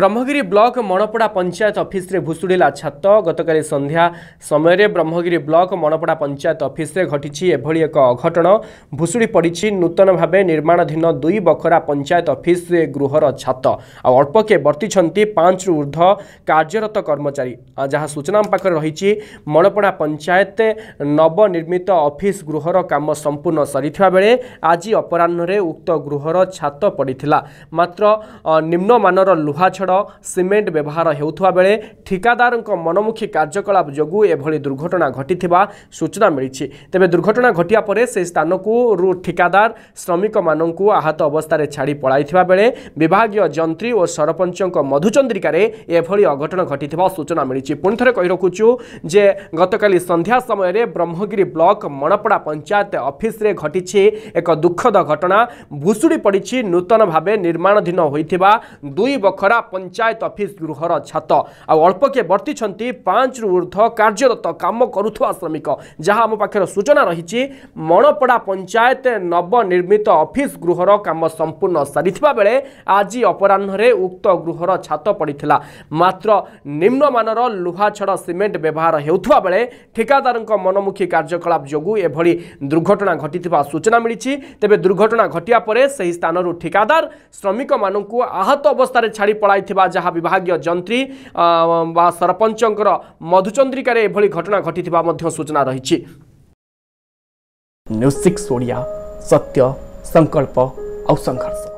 Brahmagiri block ମଣପଡ଼ା panchayat ଅଫିସରେ ଭୁଷୁଡ଼ିଲା ଛାତ ଗତକାଲି ସନ୍ଧ୍ୟା ସମୟରେ ବ୍ରହ୍ମଗିରି ବ୍ଲକ ମଣପଡ଼ା ପଞ୍ଚାୟତ ଅଫିସରେ ଘଟିଛି ଏଭଳି ଏକ ଅଘଟଣ ଭୁଷୁଡ଼ି ପଡ଼ିଛି ନୂତନ ଭାବେ ନିର୍ମାଣାଧୀନ ଦୁଇ ବଖରା ପଞ୍ଚାୟତ ଅଫିସରେ ଗୃହର ଛାତ ଆଉ ଅଳ୍ପକେ ବର୍ତ୍ତିଛନ୍ତି ପାଞ୍ଚରୁ ଉର୍ଦ୍ଧ୍ୱ କାର୍ଯ୍ୟରତ କର୍ମଚାରୀ ଯାହା ସୂଚନା ପାଖରେ ରହିଛି ମଣପଡ଼ା ପଞ୍ଚାୟତ ନବନିର୍ମିତ ଅଫିସ ଗୃହର କାମ ସମ୍ପୂର୍ଣ୍ଣ ସରିଥିବା ବେଳେ ଆଜି ଅପରାହ୍ନରେ ଉକ୍ତ ଗୃହର ଛାତ ପଡ଼ିଥିଲା ମାତ୍ର ନିମ୍ନମାନର ଲୁହା ଛଡ଼ ସିମେଣ୍ଟ ବ୍ୟବହାର ହେଉଥିବା ବେଳେ ଠିକାଦାରଙ୍କ ମନମୁଖୀ କାର୍ଯ୍ୟକଳାପ ଯୋଗୁଁ ଏଭଳି ଦୁର୍ଘଟଣା ଘଟିଥିବା ସୂଚନା ମିଳିଛି ତେବେ ଦୁର୍ଘଟଣା ଘଟିବା ପରେ ସେହି ସ୍ଥାନକୁ ରୁ ଠିକାଦାର ଶ୍ରମିକମାନଙ୍କୁ ଆହତ ଅବସ୍ଥାରେ ଛାଡ଼ି ପଳାଇଥିବା ବେଳେ ବିଭାଗୀୟ ଯନ୍ତ୍ରୀ ଓ ସରପଞ୍ଚଙ୍କ ମଧୁଚନ୍ଦ୍ରିକାରେ ଏଭଳି ଅଘଟଣ ଘଟିଥିବା ସୂଚନା ମିଳିଛି ପୁଣିଥରେ କହି ରଖୁଛୁ ଯେ ଗତକାଲି ସନ୍ଧ୍ୟା ସମୟରେ ବ୍ରହ୍ମଗିରି ବ୍ଲକ ମଣପଡ଼ା ପଞ୍ଚାୟତ ଅଫିସରେ ଘଟିଛି ଏକ ଦୁଃଖଦ ଘଟଣା ଭୁଶୁଡ଼ି ପଡ଼ିଛି ନୂତନ ଭାବେ ନିର୍ମାଣଧୀନ ହୋଇଥିବା ଦୁଇ ବଖରା ପଞ୍ଚାୟତ ଅଫିସ୍ ଗୃହର ଛାତ ଆଉ ଅଳ୍ପକେ ବର୍ତ୍ତିଛନ୍ତି ପାଞ୍ଚରୁ ଉର୍ଦ୍ଧ୍ୱ କାର୍ଯ୍ୟରତ କାମ କରୁଥିବା ଶ୍ରମିକ ଯାହା ଆମ ପାଖରେ ସୂଚନା ରହିଛି ମଣପଡ଼ା ପଞ୍ଚାୟତ ନବନିର୍ମିତ ଅଫିସ୍ ଗୃହର କାମ ସମ୍ପୂର୍ଣ୍ଣ ସାରିଥିବା ବେଳେ ଆଜି ଅପରାହ୍ନରେ ଉକ୍ତ ଗୃହର ଛାତ ପଡ଼ିଥିଲା ମାତ୍ର ନିମ୍ନମାନର ଲୁହାଛଡ଼ ସିମେଣ୍ଟ ବ୍ୟବହାର ହେଉଥିବା ବେଳେ ଠିକାଦାରଙ୍କ ମନମୁଖୀ କାର୍ଯ୍ୟକଳାପ ଯୋଗୁଁ ଏଭଳି ଦୁର୍ଘଟଣା ଘଟିଥିବା ସୂଚନା ମିଳିଛି ତେବେ ଦୁର୍ଘଟଣା ଘଟିବା ପରେ ସେହି ସ୍ଥାନରୁ ଠିକାଦାର ଶ୍ରମିକମାନଙ୍କୁ ଆହତ ଅବସ୍ଥାରେ ଛାଡ଼ି ଚଳାଇଥିବା ଯାହା ବିଭାଗୀୟ ଯନ୍ତ୍ରୀ ବା ସରପଞ୍ଚଙ୍କର ମଧୁଚନ୍ଦ୍ରିକାରେ ଏଭଳି ଘଟଣା ଘଟିଥିବା ମଧ୍ୟ ସୂଚନା ରହିଛି ନ୍ୟୁଜ୍ ସିକ୍ସ ଓଡ଼ିଆ ଆଉ ସଂଘର୍ଷ